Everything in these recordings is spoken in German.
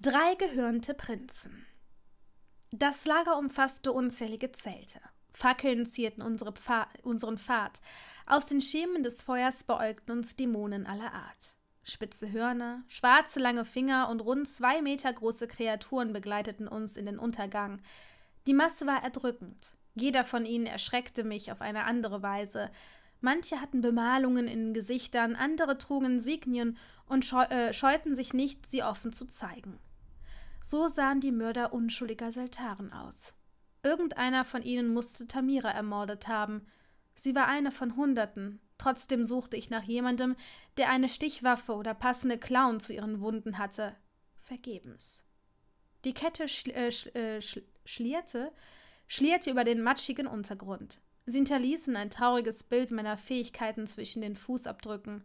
Drei gehörnte Prinzen. Das Lager umfasste unzählige Zelte. Fackeln zierten unsere Pfa unseren Pfad. Aus den Schemen des Feuers beäugten uns Dämonen aller Art. Spitze Hörner, schwarze lange Finger und rund zwei Meter große Kreaturen begleiteten uns in den Untergang. Die Masse war erdrückend. Jeder von ihnen erschreckte mich auf eine andere Weise. Manche hatten Bemalungen in den Gesichtern, andere trugen Signien und scheu äh, scheuten sich nicht, sie offen zu zeigen. So sahen die Mörder unschuldiger Seltaren aus. Irgendeiner von ihnen musste Tamira ermordet haben. Sie war eine von Hunderten. Trotzdem suchte ich nach jemandem, der eine Stichwaffe oder passende Clown zu ihren Wunden hatte. Vergebens. Die Kette schl äh, schl äh, schl schlierte, schlierte über den matschigen Untergrund. Sie hinterließen ein trauriges Bild meiner Fähigkeiten zwischen den Fußabdrücken.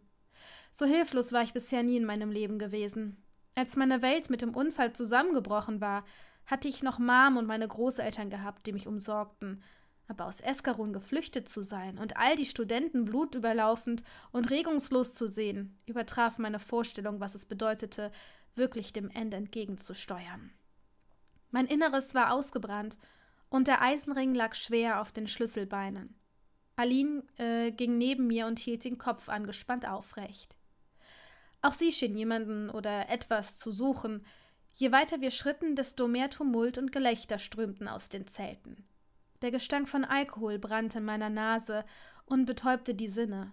So hilflos war ich bisher nie in meinem Leben gewesen. Als meine Welt mit dem Unfall zusammengebrochen war, hatte ich noch Mom und meine Großeltern gehabt, die mich umsorgten. Aber aus Eskarun geflüchtet zu sein und all die Studenten blutüberlaufend und regungslos zu sehen, übertraf meine Vorstellung, was es bedeutete, wirklich dem Ende entgegenzusteuern. Mein Inneres war ausgebrannt und der Eisenring lag schwer auf den Schlüsselbeinen. Aline äh, ging neben mir und hielt den Kopf angespannt aufrecht. Auch sie schien jemanden oder etwas zu suchen. Je weiter wir schritten, desto mehr Tumult und Gelächter strömten aus den Zelten. Der Gestank von Alkohol brannte in meiner Nase und betäubte die Sinne.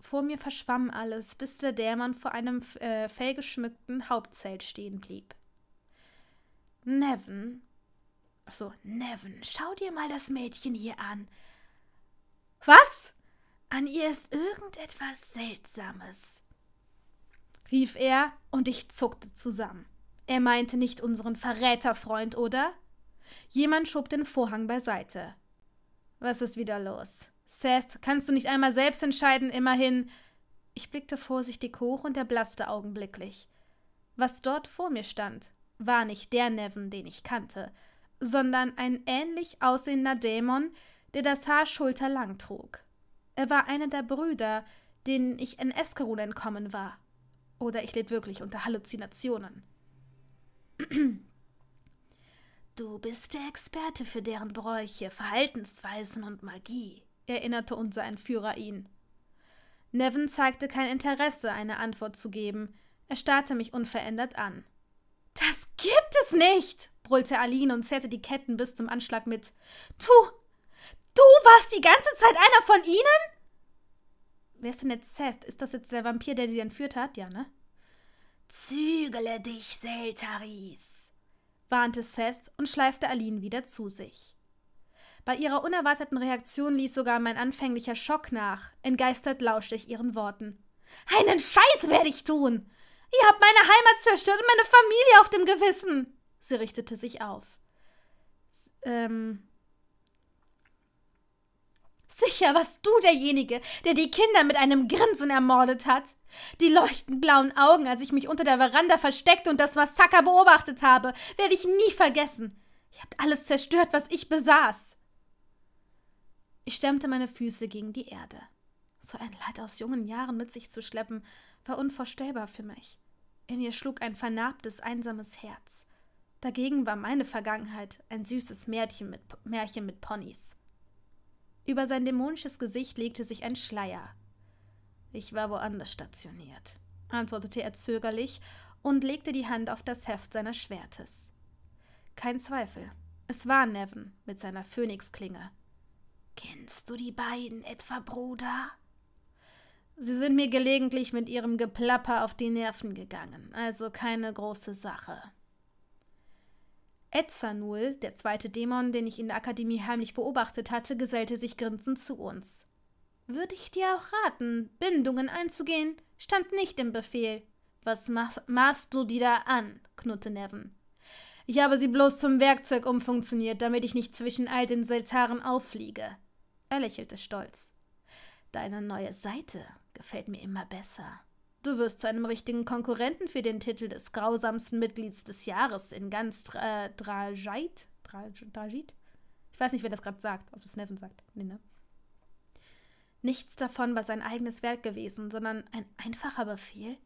Vor mir verschwamm alles, bis der Dämon vor einem äh, fellgeschmückten Hauptzelt stehen blieb. Nevin. Achso, Nevin, schau dir mal das Mädchen hier an. Was? An ihr ist irgendetwas Seltsames rief er, und ich zuckte zusammen. Er meinte nicht unseren Verräterfreund, oder? Jemand schob den Vorhang beiseite. Was ist wieder los? Seth, kannst du nicht einmal selbst entscheiden, immerhin. Ich blickte vorsichtig hoch und erblasste augenblicklich. Was dort vor mir stand, war nicht der Nevin, den ich kannte, sondern ein ähnlich aussehender Dämon, der das Haar schulterlang trug. Er war einer der Brüder, denen ich in Eskerun entkommen war. Oder ich litt wirklich unter Halluzinationen. Du bist der Experte für deren Bräuche, Verhaltensweisen und Magie, erinnerte unser Entführer ihn. Nevin zeigte kein Interesse, eine Antwort zu geben. Er starrte mich unverändert an. Das gibt es nicht, brüllte Aline und zerrte die Ketten bis zum Anschlag mit. Du! Du warst die ganze Zeit einer von ihnen? Wer ist denn jetzt Seth? Ist das jetzt der Vampir, der sie entführt hat? Ja, ne? Zügele dich, Seltaris, warnte Seth und schleifte Aline wieder zu sich. Bei ihrer unerwarteten Reaktion ließ sogar mein anfänglicher Schock nach. Entgeistert lauschte ich ihren Worten. Einen Scheiß werde ich tun! Ihr habt meine Heimat zerstört und meine Familie auf dem Gewissen! Sie richtete sich auf. S ähm, Sicher warst du derjenige, der die Kinder mit einem Grinsen ermordet hat. Die leuchtend blauen Augen, als ich mich unter der Veranda versteckt und das Massaker beobachtet habe, werde ich nie vergessen. Ihr habt alles zerstört, was ich besaß. Ich stemmte meine Füße gegen die Erde. So ein Leid aus jungen Jahren mit sich zu schleppen, war unvorstellbar für mich. In ihr schlug ein vernarbtes, einsames Herz. Dagegen war meine Vergangenheit ein süßes Märchen mit, Märchen mit Ponys. Über sein dämonisches Gesicht legte sich ein Schleier. Ich war woanders stationiert, antwortete er zögerlich und legte die Hand auf das Heft seines Schwertes. Kein Zweifel, es war Nevin mit seiner Phönixklinge. Kennst du die beiden etwa, Bruder? Sie sind mir gelegentlich mit ihrem Geplapper auf die Nerven gegangen, also keine große Sache. Etzanul, der zweite Dämon, den ich in der Akademie heimlich beobachtet hatte, gesellte sich grinsend zu uns. Würde ich dir auch raten, Bindungen einzugehen, stand nicht im Befehl. Was machst, du dir da an? knurrte Nevin. Ich habe sie bloß zum Werkzeug umfunktioniert, damit ich nicht zwischen all den Seltaren auffliege. Er lächelte stolz. Deine neue Seite gefällt mir immer besser. Du wirst zu einem richtigen Konkurrenten für den Titel des grausamsten Mitglieds des Jahres in ganz äh, Drajit. Drajit? Ich weiß nicht, wer das gerade sagt, ob das Neven sagt. Nee, ne? Nichts davon war sein eigenes Werk gewesen, sondern ein einfacher Befehl.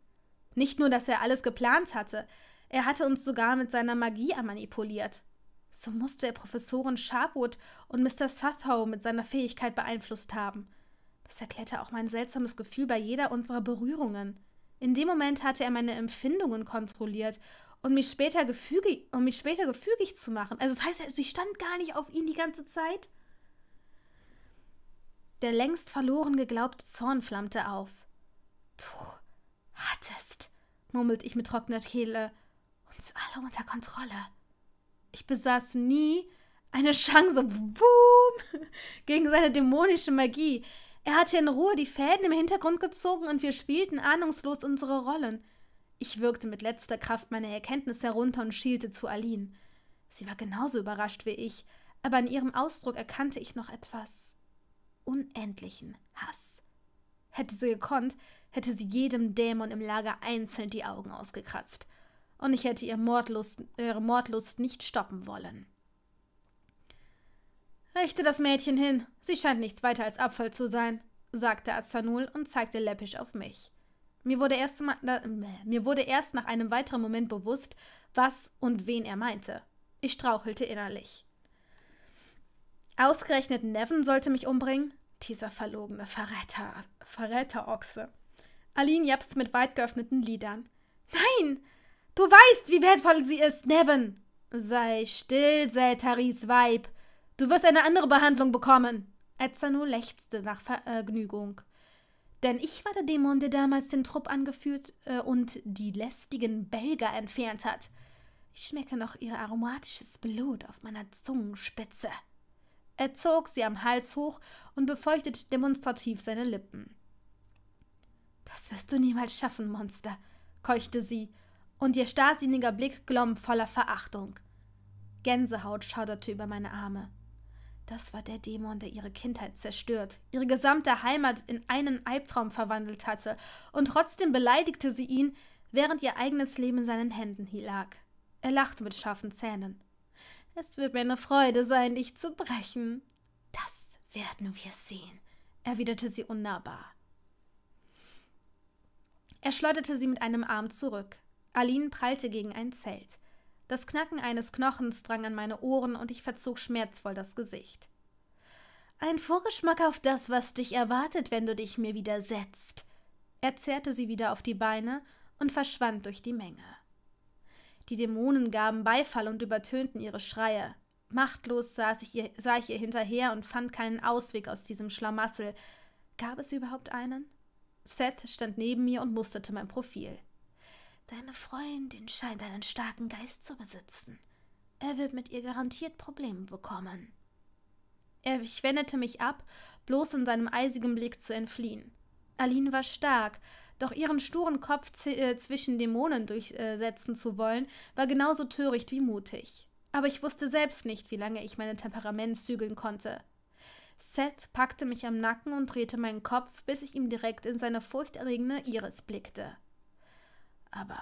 Nicht nur, dass er alles geplant hatte, er hatte uns sogar mit seiner Magie manipuliert. So musste er Professoren Sharpwood und Mr. Suthow mit seiner Fähigkeit beeinflusst haben. Das erklärte auch mein seltsames Gefühl bei jeder unserer Berührungen. In dem Moment hatte er meine Empfindungen kontrolliert um mich später gefügig, um mich später gefügig zu machen. Also das heißt, sie stand gar nicht auf ihn die ganze Zeit. Der längst verloren geglaubte Zorn flammte auf. Du hattest, murmelte ich mit trockener Kehle, uns alle unter Kontrolle. Ich besaß nie eine Chance, boom, gegen seine dämonische Magie. Er hatte in Ruhe die Fäden im Hintergrund gezogen und wir spielten ahnungslos unsere Rollen. Ich wirkte mit letzter Kraft meine Erkenntnis herunter und schielte zu Aline. Sie war genauso überrascht wie ich, aber in ihrem Ausdruck erkannte ich noch etwas unendlichen Hass. Hätte sie gekonnt, hätte sie jedem Dämon im Lager einzeln die Augen ausgekratzt. Und ich hätte ihre Mordlust, ihre Mordlust nicht stoppen wollen. Richte das Mädchen hin. Sie scheint nichts weiter als Abfall zu sein, sagte Azanul und zeigte läppisch auf mich. Mir wurde, erst mal, na, mir wurde erst nach einem weiteren Moment bewusst, was und wen er meinte. Ich strauchelte innerlich. Ausgerechnet Nevin sollte mich umbringen? Dieser verlogene Verräter, Verräterochse. Aline japst mit weit geöffneten Lidern. Nein! Du weißt, wie wertvoll sie ist, Nevin! Sei still, Sätaris Weib, Du wirst eine andere Behandlung bekommen. Etzer nur lechzte nach Vergnügung. Denn ich war der Dämon, der damals den Trupp angeführt äh, und die lästigen Belger entfernt hat. Ich schmecke noch ihr aromatisches Blut auf meiner Zungenspitze. Er zog sie am Hals hoch und befeuchtete demonstrativ seine Lippen. Das wirst du niemals schaffen, Monster, keuchte sie, und ihr starrsinniger Blick glomm voller Verachtung. Gänsehaut schauderte über meine Arme. Das war der Dämon, der ihre Kindheit zerstört, ihre gesamte Heimat in einen Albtraum verwandelt hatte, und trotzdem beleidigte sie ihn, während ihr eigenes Leben in seinen Händen lag. Er lachte mit scharfen Zähnen. Es wird mir eine Freude sein, dich zu brechen. Das werden wir sehen, erwiderte sie unnahbar. Er schleuderte sie mit einem Arm zurück. Aline prallte gegen ein Zelt. Das Knacken eines Knochens drang an meine Ohren und ich verzog schmerzvoll das Gesicht. Ein Vorgeschmack auf das, was dich erwartet, wenn du dich mir widersetzt. Er zerrte sie wieder auf die Beine und verschwand durch die Menge. Die Dämonen gaben Beifall und übertönten ihre Schreie. Machtlos saß ich ihr, sah ich ihr hinterher und fand keinen Ausweg aus diesem Schlamassel. Gab es überhaupt einen? Seth stand neben mir und musterte mein Profil. Deine Freundin scheint einen starken Geist zu besitzen. Er wird mit ihr garantiert Probleme bekommen. Er wendete mich ab, bloß in seinem eisigen Blick zu entfliehen. Aline war stark, doch ihren sturen Kopf äh, zwischen Dämonen durchsetzen zu wollen, war genauso töricht wie mutig. Aber ich wusste selbst nicht, wie lange ich mein Temperament zügeln konnte. Seth packte mich am Nacken und drehte meinen Kopf, bis ich ihm direkt in seine furchterregende Iris blickte. Aber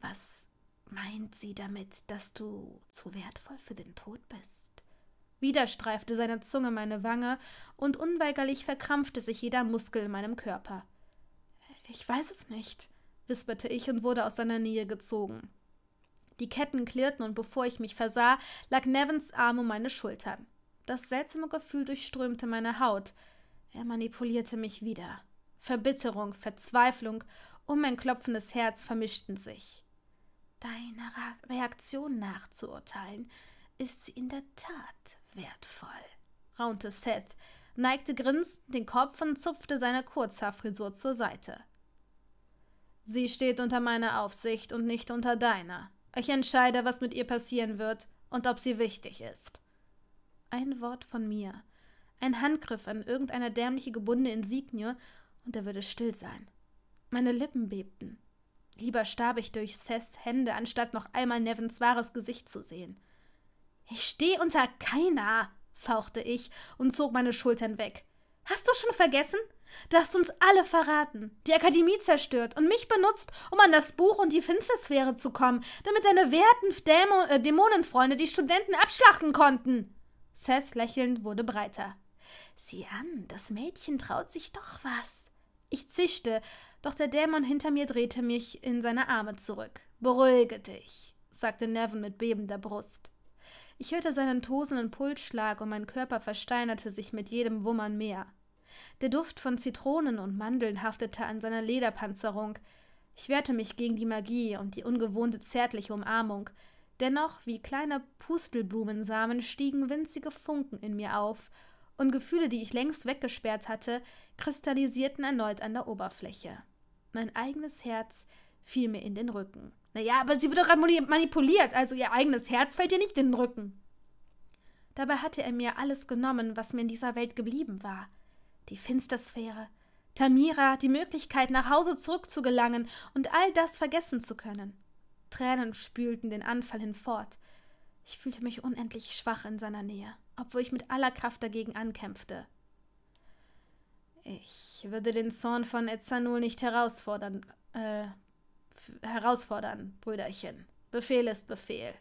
was meint sie damit, dass du zu wertvoll für den Tod bist? Wieder streifte seine Zunge meine Wange, und unweigerlich verkrampfte sich jeder Muskel in meinem Körper. Ich weiß es nicht, wisperte ich und wurde aus seiner Nähe gezogen. Die Ketten klirrten, und bevor ich mich versah, lag Nevins Arm um meine Schultern. Das seltsame Gefühl durchströmte meine Haut. Er manipulierte mich wieder. Verbitterung, Verzweiflung und mein klopfendes Herz vermischten sich. Deiner Reaktion nachzuurteilen, ist sie in der Tat wertvoll, raunte Seth, neigte grinsend den Kopf und zupfte seine Kurzhaarfrisur zur Seite. Sie steht unter meiner Aufsicht und nicht unter deiner. Ich entscheide, was mit ihr passieren wird und ob sie wichtig ist. Ein Wort von mir, ein Handgriff an irgendeine dämliche gebundene Insignie, und er würde still sein. Meine Lippen bebten. Lieber starb ich durch Seths Hände, anstatt noch einmal Nevins wahres Gesicht zu sehen. Ich stehe unter keiner, fauchte ich und zog meine Schultern weg. Hast du schon vergessen? Du hast uns alle verraten, die Akademie zerstört und mich benutzt, um an das Buch und die Finstersphäre zu kommen, damit deine werten Dämon äh, Dämonenfreunde die Studenten abschlachten konnten. Seth lächelnd wurde breiter. Sieh an, das Mädchen traut sich doch was. Ich zischte, doch der Dämon hinter mir drehte mich in seine Arme zurück. Beruhige dich, sagte Nevin mit bebender Brust. Ich hörte seinen tosenden Pulsschlag und mein Körper versteinerte sich mit jedem Wummern mehr. Der Duft von Zitronen und Mandeln haftete an seiner Lederpanzerung. Ich wehrte mich gegen die Magie und die ungewohnte zärtliche Umarmung. Dennoch, wie kleine Pustelblumensamen, stiegen winzige Funken in mir auf, und Gefühle, die ich längst weggesperrt hatte, kristallisierten erneut an der Oberfläche. Mein eigenes Herz fiel mir in den Rücken. Naja, aber sie wird doch gerade manipuliert, also ihr eigenes Herz fällt ihr nicht in den Rücken. Dabei hatte er mir alles genommen, was mir in dieser Welt geblieben war. Die Finstersphäre, Tamira, die Möglichkeit, nach Hause zurückzugelangen und all das vergessen zu können. Tränen spülten den Anfall hinfort. Ich fühlte mich unendlich schwach in seiner Nähe, obwohl ich mit aller Kraft dagegen ankämpfte. Ich würde den Zorn von Ezanul nicht herausfordern, äh, herausfordern, Brüderchen. Befehl ist Befehl.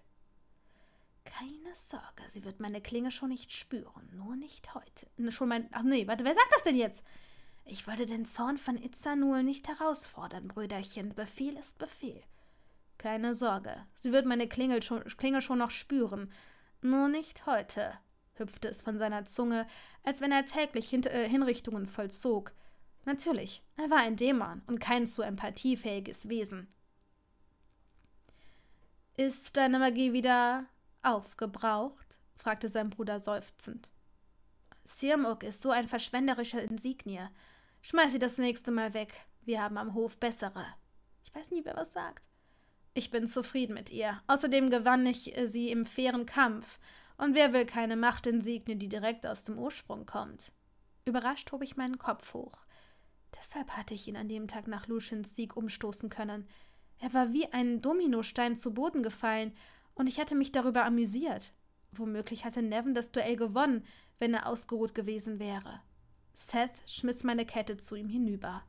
Keine Sorge, sie wird meine Klinge schon nicht spüren, nur nicht heute. Schon mein, ach nee, warte, wer sagt das denn jetzt? Ich würde den Zorn von Itzanul nicht herausfordern, Brüderchen. Befehl ist Befehl. Keine Sorge, sie wird meine Klingel schon, Klinge schon noch spüren, nur nicht heute hüpfte es von seiner Zunge, als wenn er täglich Hin äh, Hinrichtungen vollzog. Natürlich, er war ein Dämon und kein zu empathiefähiges Wesen. Ist deine Magie wieder aufgebraucht? fragte sein Bruder seufzend. Sirmuk ist so ein verschwenderischer Insignie. Schmeiß sie das nächste Mal weg. Wir haben am Hof bessere. Ich weiß nie, wer was sagt. Ich bin zufrieden mit ihr. Außerdem gewann ich äh, sie im fairen Kampf und wer will keine Machtinsigne, die direkt aus dem Ursprung kommt? Überrascht hob ich meinen Kopf hoch. Deshalb hatte ich ihn an dem Tag nach Lucians Sieg umstoßen können. Er war wie ein Dominostein zu Boden gefallen, und ich hatte mich darüber amüsiert. Womöglich hatte Nevin das Duell gewonnen, wenn er ausgeruht gewesen wäre. Seth schmiss meine Kette zu ihm hinüber.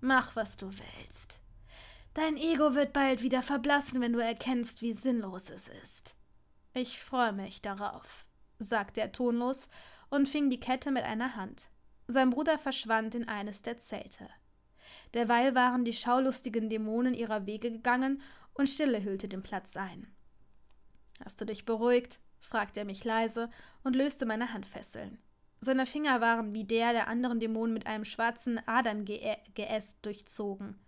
Mach, was du willst. Dein Ego wird bald wieder verblassen, wenn du erkennst, wie sinnlos es ist. Ich freue mich darauf, sagte er tonlos und fing die Kette mit einer Hand. Sein Bruder verschwand in eines der Zelte. Derweil waren die schaulustigen Dämonen ihrer Wege gegangen und Stille hüllte den Platz ein. Hast du dich beruhigt? fragte er mich leise und löste meine Handfesseln. Seine Finger waren wie der der anderen Dämonen mit einem schwarzen Aderngeäst äh, durchzogen.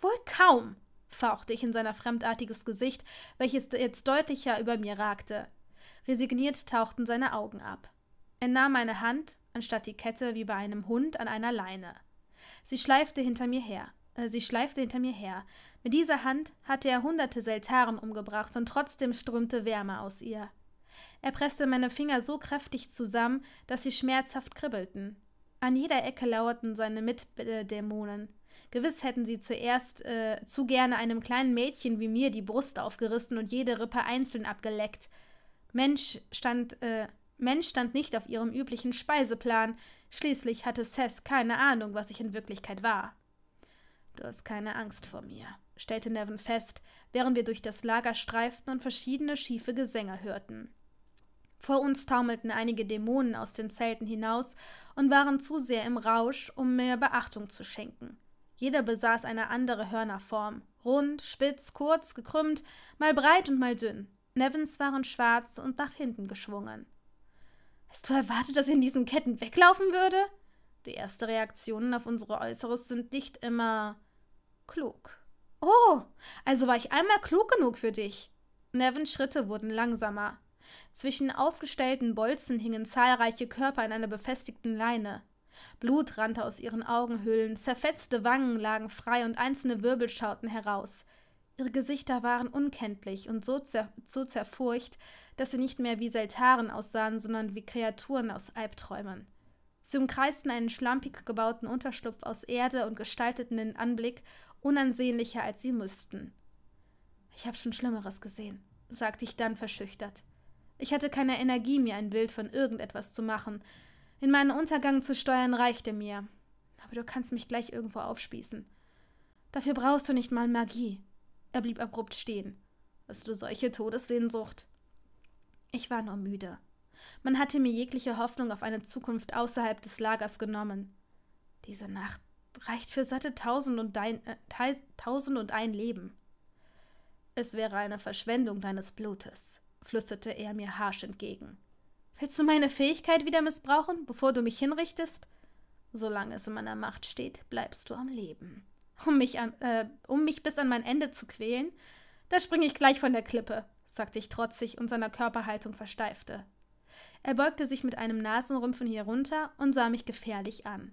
Wohl kaum, fauchte ich in sein fremdartiges Gesicht, welches jetzt deutlicher über mir ragte. Resigniert tauchten seine Augen ab. Er nahm meine Hand, anstatt die Kette wie bei einem Hund an einer Leine. Sie schleifte hinter mir her. Äh, sie schleifte hinter mir her. Mit dieser Hand hatte er hunderte Seltaren umgebracht und trotzdem strömte Wärme aus ihr. Er presste meine Finger so kräftig zusammen, dass sie schmerzhaft kribbelten. An jeder Ecke lauerten seine Mitdämonen. Gewiss hätten sie zuerst äh, zu gerne einem kleinen Mädchen wie mir die Brust aufgerissen und jede Rippe einzeln abgeleckt. Mensch stand, äh, Mensch stand nicht auf ihrem üblichen Speiseplan. Schließlich hatte Seth keine Ahnung, was ich in Wirklichkeit war. Du hast keine Angst vor mir, stellte Nevin fest, während wir durch das Lager streiften und verschiedene schiefe Gesänge hörten. Vor uns taumelten einige Dämonen aus den Zelten hinaus und waren zu sehr im Rausch, um mir Beachtung zu schenken. Jeder besaß eine andere Hörnerform. Rund, spitz, kurz, gekrümmt, mal breit und mal dünn. Nevins waren schwarz und nach hinten geschwungen. Hast du erwartet, dass ich in diesen Ketten weglaufen würde? Die ersten Reaktionen auf unsere Äußeres sind nicht immer klug. Oh, also war ich einmal klug genug für dich. Nevins Schritte wurden langsamer. Zwischen aufgestellten Bolzen hingen zahlreiche Körper in einer befestigten Leine. Blut rannte aus ihren Augenhöhlen, zerfetzte Wangen lagen frei und einzelne Wirbel schauten heraus. Ihre Gesichter waren unkenntlich und so, zer so zerfurcht, dass sie nicht mehr wie Seltaren aussahen, sondern wie Kreaturen aus Albträumen. Sie umkreisten einen schlampig gebauten Unterschlupf aus Erde und gestalteten den Anblick unansehnlicher, als sie müssten. Ich habe schon Schlimmeres gesehen, sagte ich dann verschüchtert. Ich hatte keine Energie, mir ein Bild von irgendetwas zu machen, in meinen Untergang zu steuern reichte mir. Aber du kannst mich gleich irgendwo aufspießen. Dafür brauchst du nicht mal Magie. Er blieb abrupt stehen. Hast du solche Todessehnsucht? Ich war nur müde. Man hatte mir jegliche Hoffnung auf eine Zukunft außerhalb des Lagers genommen. Diese Nacht reicht für satte tausend und, dein, äh, tausend und ein Leben. Es wäre eine Verschwendung deines Blutes, flüsterte er mir harsch entgegen. Willst du meine Fähigkeit wieder missbrauchen, bevor du mich hinrichtest? Solange es in meiner Macht steht, bleibst du am Leben. Um mich, an, äh, um mich bis an mein Ende zu quälen? Da springe ich gleich von der Klippe, sagte ich trotzig und seiner Körperhaltung versteifte. Er beugte sich mit einem Nasenrümpfen herunter und sah mich gefährlich an.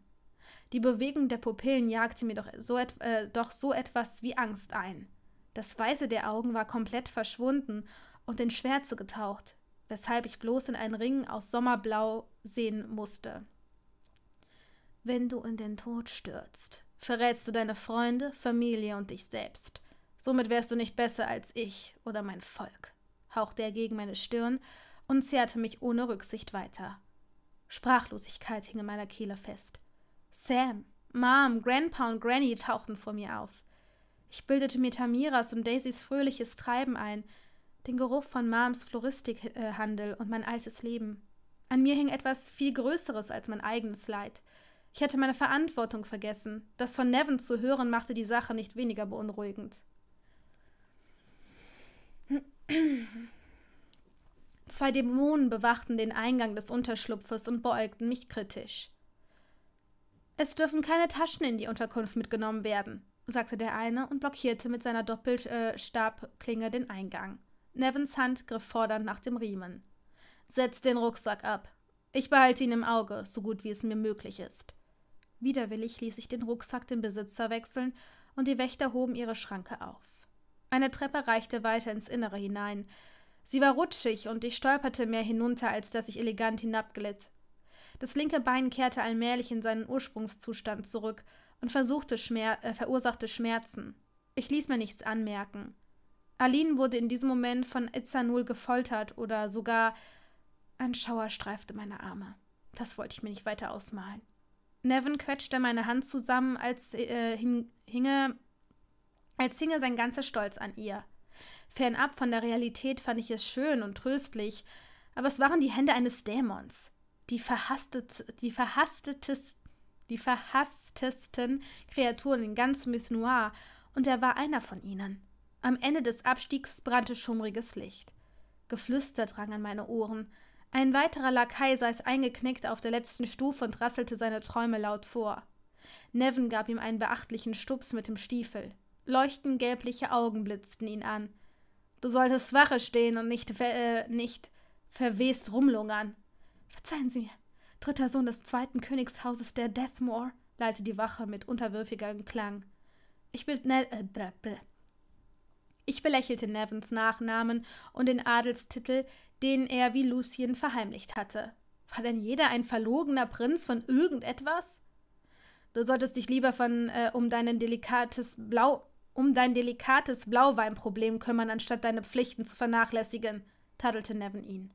Die Bewegung der Pupillen jagte mir doch so, äh, doch so etwas wie Angst ein. Das Weiße der Augen war komplett verschwunden und in Schwärze getaucht, weshalb ich bloß in einen Ring aus Sommerblau sehen musste. Wenn du in den Tod stürzt, verrätst du deine Freunde, Familie und dich selbst. Somit wärst du nicht besser als ich oder mein Volk, hauchte er gegen meine Stirn und zehrte mich ohne Rücksicht weiter. Sprachlosigkeit hing in meiner Kehle fest. Sam, Mom, Grandpa und Granny tauchten vor mir auf. Ich bildete mir Tamiras und Daisys fröhliches Treiben ein, den Geruch von Mams Floristikhandel und mein altes Leben. An mir hing etwas viel Größeres als mein eigenes Leid. Ich hatte meine Verantwortung vergessen. Das von Nevin zu hören machte die Sache nicht weniger beunruhigend. Zwei Dämonen bewachten den Eingang des Unterschlupfes und beäugten mich kritisch. Es dürfen keine Taschen in die Unterkunft mitgenommen werden, sagte der eine und blockierte mit seiner Doppelstabklinge den Eingang. Nevins Hand griff fordernd nach dem Riemen. Setz den Rucksack ab. Ich behalte ihn im Auge, so gut wie es mir möglich ist. Widerwillig ließ ich den Rucksack dem Besitzer wechseln, und die Wächter hoben ihre Schranke auf. Eine Treppe reichte weiter ins Innere hinein. Sie war rutschig, und ich stolperte mehr hinunter, als dass ich elegant hinabglitt. Das linke Bein kehrte allmählich in seinen Ursprungszustand zurück und versuchte Schmer äh, verursachte Schmerzen. Ich ließ mir nichts anmerken. Aline wurde in diesem Moment von Ezanul gefoltert oder sogar ein Schauer streifte meine Arme. Das wollte ich mir nicht weiter ausmalen. Nevin quetschte meine Hand zusammen, als, äh, hing, hinge, als hinge sein ganzer Stolz an ihr. Fernab von der Realität fand ich es schön und tröstlich, aber es waren die Hände eines Dämons. Die, verhastet, die, verhastetes, die verhasstesten Kreaturen in ganz Myth Noir, und er war einer von ihnen. Am Ende des Abstiegs brannte schummriges Licht. Geflüster drang an meine Ohren. Ein weiterer Lakai saß eingeknickt auf der letzten Stufe und rasselte seine Träume laut vor. Nevin gab ihm einen beachtlichen Stups mit dem Stiefel. Leuchtend gelbliche Augen blitzten ihn an. Du solltest Wache stehen und nicht, äh, nicht verwest rumlungern. Verzeihen Sie, dritter Sohn des zweiten Königshauses der Deathmore, lallte die Wache mit unterwürfigem Klang. Ich bin, ne äh, ich belächelte Nevins Nachnamen und den Adelstitel, den er wie Lucien verheimlicht hatte. War denn jeder ein verlogener Prinz von irgendetwas? Du solltest dich lieber von, äh, um, deinen delikates Blau, um dein delikates Blauweinproblem kümmern, anstatt deine Pflichten zu vernachlässigen, tadelte Nevin ihn.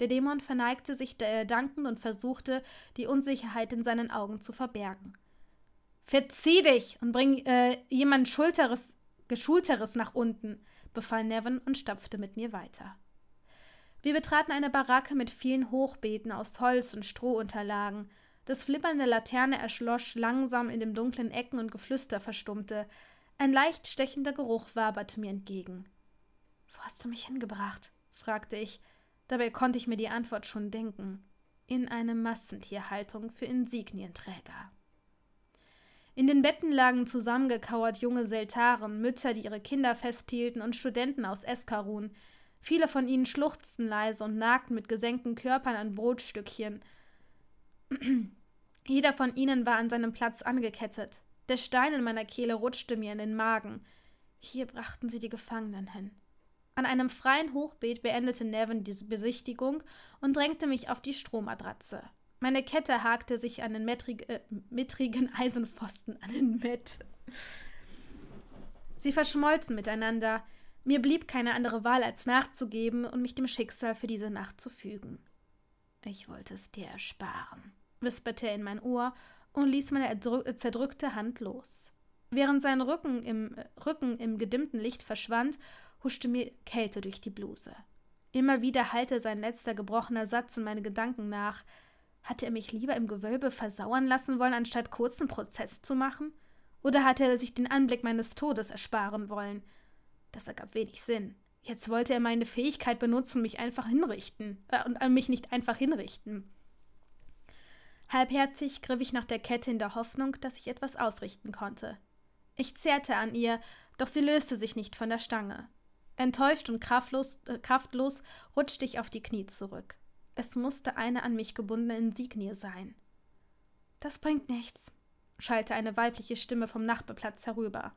Der Dämon verneigte sich äh, dankend und versuchte, die Unsicherheit in seinen Augen zu verbergen. Verzieh dich und bring äh, jemand Schulteres Geschulteres nach unten, befahl Nevin und stapfte mit mir weiter. Wir betraten eine Baracke mit vielen Hochbeeten aus Holz und Strohunterlagen. Das Flippern der Laterne erschlosch langsam in dem dunklen Ecken und Geflüster verstummte. Ein leicht stechender Geruch waberte mir entgegen. Wo hast du mich hingebracht? fragte ich. Dabei konnte ich mir die Antwort schon denken. In eine Massentierhaltung für Insignienträger. In den Betten lagen zusammengekauert junge Seltaren, Mütter, die ihre Kinder festhielten, und Studenten aus Eskarun. Viele von ihnen schluchzten leise und nagten mit gesenkten Körpern an Brotstückchen. Jeder von ihnen war an seinem Platz angekettet. Der Stein in meiner Kehle rutschte mir in den Magen. Hier brachten sie die Gefangenen hin. An einem freien Hochbeet beendete Nevin diese Besichtigung und drängte mich auf die Strohmatratze. Meine Kette hakte sich an den mettrig, äh, mittrigen Eisenpfosten an den Met. Sie verschmolzen miteinander. Mir blieb keine andere Wahl, als nachzugeben und mich dem Schicksal für diese Nacht zu fügen. Ich wollte es dir ersparen, wisperte er in mein Ohr und ließ meine zerdrückte Hand los. Während sein Rücken im, Rücken im gedimmten Licht verschwand, huschte mir Kälte durch die Bluse. Immer wieder hallte sein letzter gebrochener Satz in meine Gedanken nach, hatte er mich lieber im Gewölbe versauern lassen wollen, anstatt kurzen Prozess zu machen? Oder hatte er sich den Anblick meines Todes ersparen wollen? Das ergab wenig Sinn. Jetzt wollte er meine Fähigkeit benutzen, mich einfach hinrichten äh, und äh, mich nicht einfach hinrichten. Halbherzig griff ich nach der Kette in der Hoffnung, dass ich etwas ausrichten konnte. Ich zehrte an ihr, doch sie löste sich nicht von der Stange. Enttäuscht und kraftlos, äh, kraftlos rutschte ich auf die Knie zurück. Es musste eine an mich gebundene Insignie sein. Das bringt nichts, schallte eine weibliche Stimme vom Nachbarplatz herüber.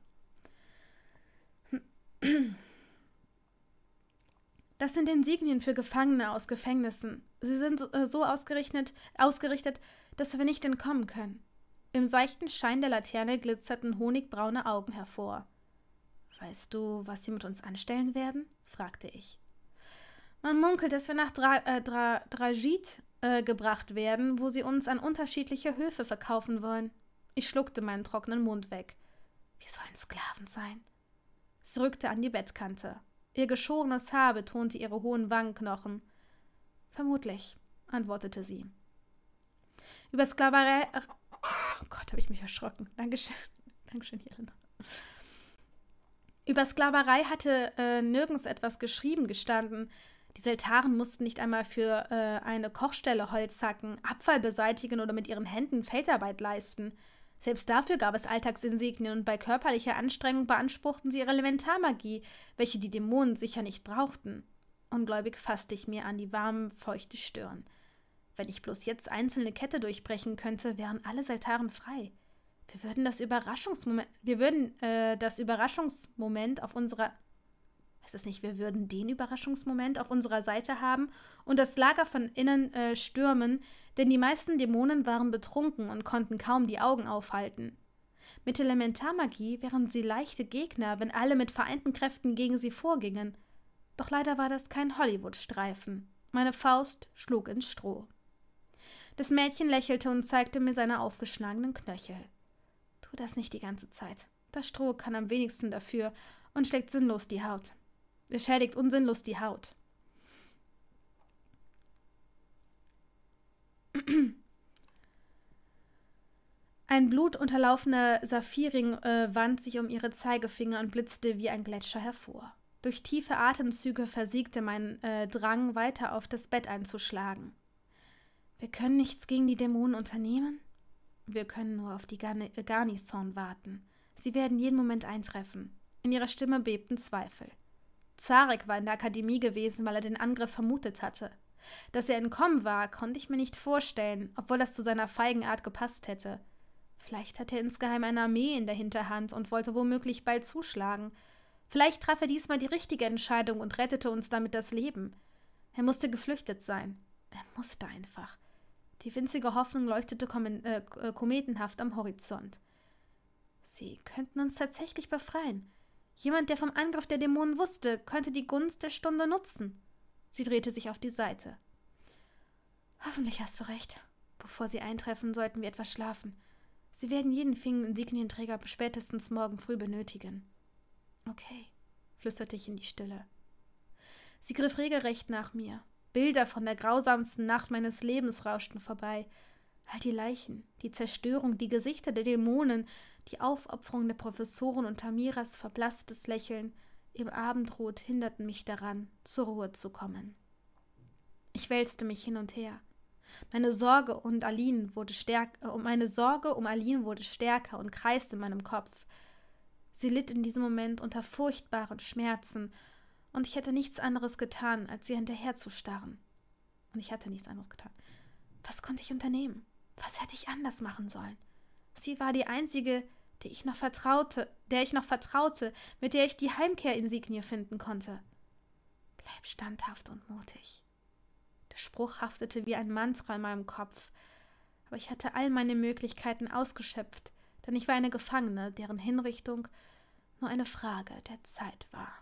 Das sind Insignien für Gefangene aus Gefängnissen. Sie sind so äh, ausgerichtet, ausgerichtet, dass wir nicht entkommen können. Im seichten Schein der Laterne glitzerten honigbraune Augen hervor. Weißt du, was sie mit uns anstellen werden? fragte ich. Man munkelt, dass wir nach Dra äh, Dra Dragit äh, gebracht werden, wo sie uns an unterschiedliche Höfe verkaufen wollen. Ich schluckte meinen trockenen Mund weg. Wir sollen Sklaven sein. Sie rückte an die Bettkante. Ihr geschorenes Haar betonte ihre hohen Wangenknochen. Vermutlich, antwortete sie. Über Sklaverei. Oh Gott, habe ich mich erschrocken. Dankeschön. Dankeschön, Helena. Über Sklaverei hatte äh, nirgends etwas geschrieben gestanden. Die Seltaren mussten nicht einmal für äh, eine Kochstelle Holz hacken, Abfall beseitigen oder mit ihren Händen Feldarbeit leisten. Selbst dafür gab es Alltagsinsignien und bei körperlicher Anstrengung beanspruchten sie ihre Elementarmagie, welche die Dämonen sicher nicht brauchten. Ungläubig fasste ich mir an die warmen, feuchte Stirn. Wenn ich bloß jetzt einzelne Kette durchbrechen könnte, wären alle Seltaren frei. Wir würden das Überraschungsmoment, wir würden äh, das Überraschungsmoment auf unserer ist es nicht, wir würden den Überraschungsmoment auf unserer Seite haben und das Lager von innen äh, stürmen, denn die meisten Dämonen waren betrunken und konnten kaum die Augen aufhalten. Mit Elementarmagie wären sie leichte Gegner, wenn alle mit vereinten Kräften gegen sie vorgingen. Doch leider war das kein Hollywood-Streifen. Meine Faust schlug ins Stroh. Das Mädchen lächelte und zeigte mir seine aufgeschlagenen Knöchel. Tu das nicht die ganze Zeit. Das Stroh kann am wenigsten dafür und schlägt sinnlos die Haut. Er schädigt unsinnlos die Haut. Ein blutunterlaufener Saphirring äh, wand sich um ihre Zeigefinger und blitzte wie ein Gletscher hervor. Durch tiefe Atemzüge versiegte mein äh, Drang, weiter auf das Bett einzuschlagen. Wir können nichts gegen die Dämonen unternehmen? Wir können nur auf die Garn äh, Garnison warten. Sie werden jeden Moment eintreffen. In ihrer Stimme bebten Zweifel. Zarek war in der Akademie gewesen, weil er den Angriff vermutet hatte. Dass er entkommen war, konnte ich mir nicht vorstellen, obwohl das zu seiner feigen Art gepasst hätte. Vielleicht hatte er insgeheim eine Armee in der Hinterhand und wollte womöglich bald zuschlagen. Vielleicht traf er diesmal die richtige Entscheidung und rettete uns damit das Leben. Er musste geflüchtet sein. Er musste einfach. Die winzige Hoffnung leuchtete Kom äh, äh, kometenhaft am Horizont. Sie könnten uns tatsächlich befreien. Jemand, der vom Angriff der Dämonen wusste, könnte die Gunst der Stunde nutzen. Sie drehte sich auf die Seite. Hoffentlich hast du recht. Bevor sie eintreffen, sollten wir etwas schlafen. Sie werden jeden Fingen-Insignienträger spätestens morgen früh benötigen. Okay, flüsterte ich in die Stille. Sie griff regelrecht nach mir. Bilder von der grausamsten Nacht meines Lebens rauschten vorbei. All die Leichen, die Zerstörung, die Gesichter der Dämonen, die Aufopferung der Professoren und Tamiras verblasstes Lächeln im Abendrot hinderten mich daran, zur Ruhe zu kommen. Ich wälzte mich hin und her. Meine Sorge und Aline wurde stärker, äh, meine Sorge um Aline wurde stärker und kreiste in meinem Kopf. Sie litt in diesem Moment unter furchtbaren Schmerzen, und ich hätte nichts anderes getan, als ihr hinterherzustarren. Und ich hatte nichts anderes getan. Was konnte ich unternehmen? Was hätte ich anders machen sollen? Sie war die einzige, der ich noch vertraute, der ich noch vertraute, mit der ich die Heimkehrinsignie finden konnte. Bleib standhaft und mutig. Der Spruch haftete wie ein Mantra in meinem Kopf, aber ich hatte all meine Möglichkeiten ausgeschöpft, denn ich war eine Gefangene, deren Hinrichtung nur eine Frage der Zeit war.